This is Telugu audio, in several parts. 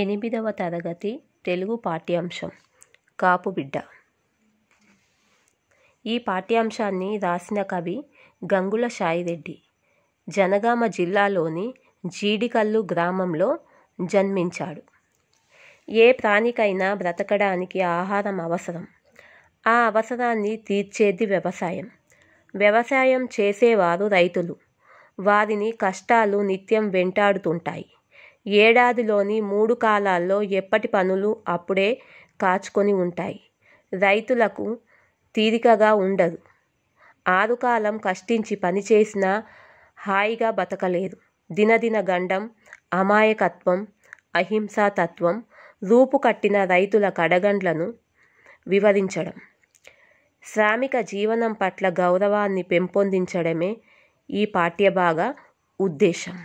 ఎనిమిదవ తరగతి తెలుగు పాఠ్యాంశం కాపుబిడ్డ ఈ పాఠ్యాంశాన్ని రాసిన కవి గంగుల సాయిరెడ్డి జనగామ జిల్లాలోని జీడికల్లు గ్రామంలో జన్మించాడు ఏ ప్రాణికైనా బ్రతకడానికి ఆహారం అవసరం ఆ అవసరాన్ని తీర్చేది వ్యవసాయం వ్యవసాయం చేసేవారు రైతులు వారిని కష్టాలు నిత్యం వెంటాడుతుంటాయి ఏడాదిలోని మూడు కాలాల్లో ఎప్పటి పనులు అప్పుడే కాచుకొని ఉంటాయి రైతులకు తీరికగా ఉండదు ఆరుకాలం కష్టించి పనిచేసినా హాయిగా బతకలేదు దినదిన గండం అమాయకత్వం అహింసాతత్వం తత్వం రూపుకట్టిన రైతుల కడగండ్లను వివరించడం శ్రామిక జీవనం పట్ల గౌరవాన్ని పెంపొందించడమే ఈ పాఠ్యభాగ ఉద్దేశం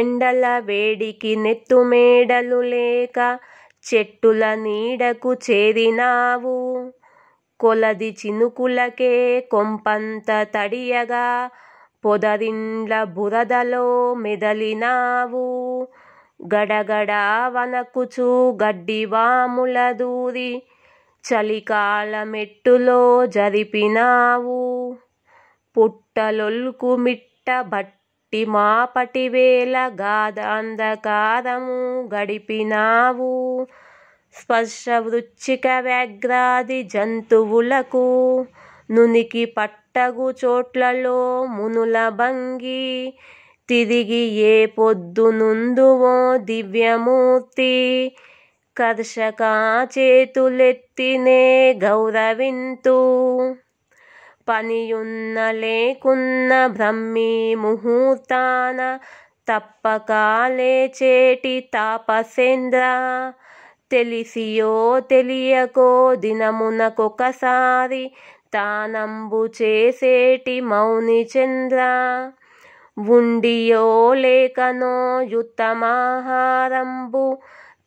ఎండల వేడికి నెత్తుమేడలు లేక చెట్టుల నీడకు చేరినావు కొలది చినుకులకే కొంపంత తడియగా పొదరిండ్ల బురదలో మెదలినావు గడగడ వనకుచు గడ్డివాముల దూరి చలికాల మెట్టులో జరిపినావు పుట్టలొల్కుమిట్ట బట్ట వేల గాద అందకాదము గడిపినావు స్పర్శ వృచ్చిక వ్యాఘ్రాది జంతువులకు నునికి పట్టగు చోట్లలో మునుల భంగి తిరిగి ఏ పొద్దునుందువో దివ్యమూర్తి కర్షకా చేతులెత్తినే గౌరవింతు పనియున్న లేకున్న బ్రహ్మీ ముహూర్తాన చేటి తాపసేంద్ర తెలిసియో తెలియకో దినమునకొకసారి తానంబు చేసేటి మౌని చంద్ర ఉండియో లేకనో యుతమాహారంబు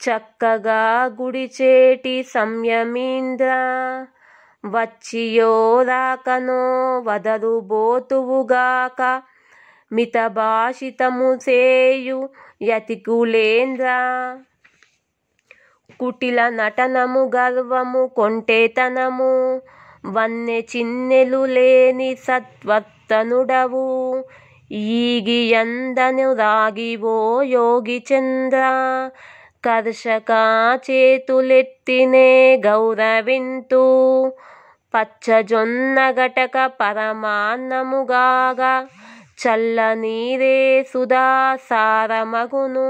చక్కగా గుడిచేటి సంయమీంద్ర వచ్చియోదాకనో వదలు బోతువుగాక మితభాషితము చేయు యతికులేంద్రా కుటిల నటనము గర్వము కొంటేతనము వన్నె చిన్నెలు లేని సత్వర్తనుడవు ఈగి ఎందను రాగివో యోగి చంద్ర కర్షకా చేతులెత్తినే గౌరవింతు ఘటక పరమాన్నముగాగ చల్లనీరే సుధా సారమగును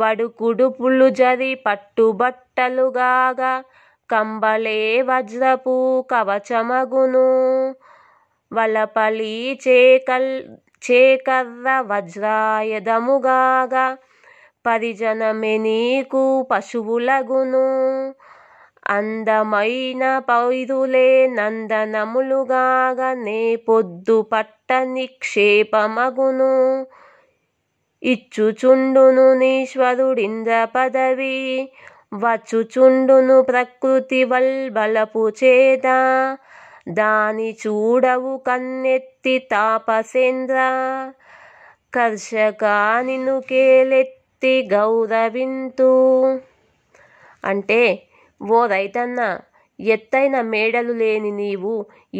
వడుకుడుపులు జరి పట్టుబట్టలుగాగ కంబలే వజ్రపు కవచమగును వలపలి చేకల్ చేకర్ర వజ్రాయుధముగాగా పరిజనమే నీకు పశువులగును అందమైన పైరులే నందనములుగాక నే పొద్దు పట్ట నిక్షేపమగును ఇచ్చుచుండును నీశ్వరుడింద్ర పదవి వచ్చుచుండును ప్రకృతి వల్బలపు చేత దాని చూడవు కన్నెత్తి తాపసేంద్ర కర్షకాని నిను కేలెత్తి భక్తి గౌరవింతు అంటే ఓ రైతన్న ఎత్తైన మేడలు లేని నీవు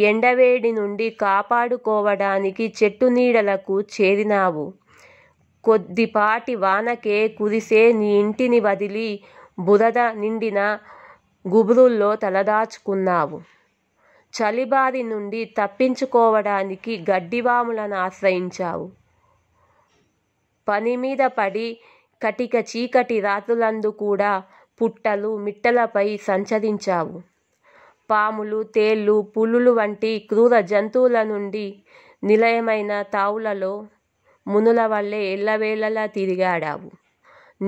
ఎండవేడి నుండి కాపాడుకోవడానికి చెట్టు నీడలకు చేరినావు కొద్దిపాటి వానకే కురిసే నీ ఇంటిని వదిలి బురద నిండిన గుబురుల్లో తలదాచుకున్నావు చలిబారి నుండి తప్పించుకోవడానికి గడ్డివాములను ఆశ్రయించావు పని మీద పడి కటిక చీకటి రాత్రులందు కూడా పుట్టలు మిట్టలపై సంచరించావు పాములు తేళ్ళు పులులు వంటి క్రూర జంతువుల నుండి నిలయమైన తావులలో మునుల వల్లే ఎల్లవేళలా తిరిగాడావు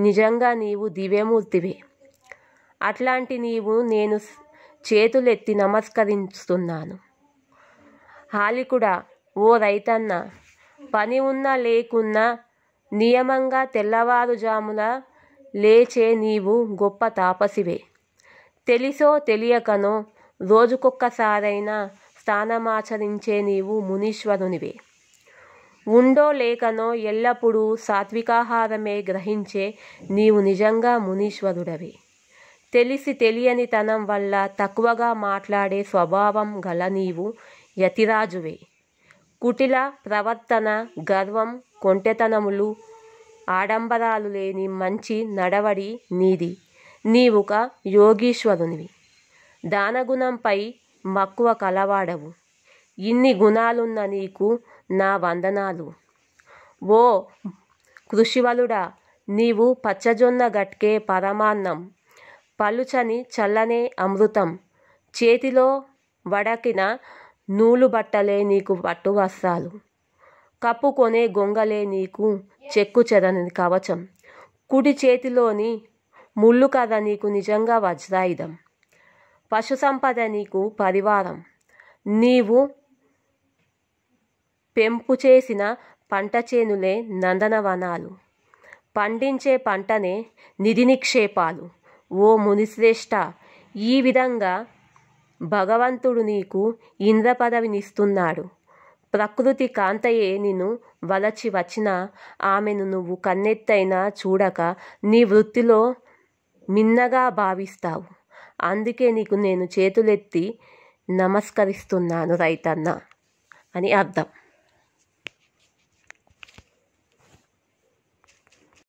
నిజంగా నీవు దివ్యమూర్తివే అట్లాంటి నీవు నేను చేతులెత్తి నమస్కరిస్తున్నాను హాలికుడా ఓ రైతన్న పని ఉన్నా లేకున్నా నియమంగా తెల్లవారుజామున లేచే నీవు గొప్ప తాపసివే తెలిసో తెలియకనో రోజుకొక్కసారైనా స్థానమాచరించే నీవు మునీశ్వరునివే ఉండో లేకనో ఎల్లప్పుడూ సాత్వికాహారమే గ్రహించే నీవు నిజంగా మునీశ్వరుడవి తెలిసి తెలియనితనం వల్ల తక్కువగా మాట్లాడే స్వభావం గల నీవు యతిరాజువే కుటిల ప్రవర్తన గర్వం కొంటెతనములు ఆడంబరాలు లేని మంచి నడవడి నీది నీవుక యోగీశ్వరునివి దానగుణంపై మక్కువ కలవాడవు ఇన్ని గుణాలున్న నీకు నా వందనాలు ఓ కృషివలుడా నీవు పచ్చజొన్న గట్కే పరమాన్నం పలుచని చల్లనే అమృతం చేతిలో వడకిన నూలు బట్టలే నీకు పట్టు వస్త్రాలు కప్పుకొనే గొంగలే నీకు చెక్కు చెరని కవచం కుడి చేతిలోని ముళ్ళు కథ నీకు నిజంగా వజ్రాయుధం పశు సంపద నీకు పరివారం నీవు పెంపు చేసిన పంట చేనులే నందనవనాలు పండించే పంటనే నిధి నిక్షేపాలు ఓ మునిశ్రేష్ట ఈ విధంగా భగవంతుడు నీకు ఇంద్ర పదవినిస్తున్నాడు ప్రకృతి కాంతయే నిన్ను వలచి వచ్చిన ఆమెను నువ్వు కన్నెత్తైనా చూడక నీ వృత్తిలో మిన్నగా భావిస్తావు అందుకే నీకు నేను చేతులెత్తి నమస్కరిస్తున్నాను రైతన్న అని అర్థం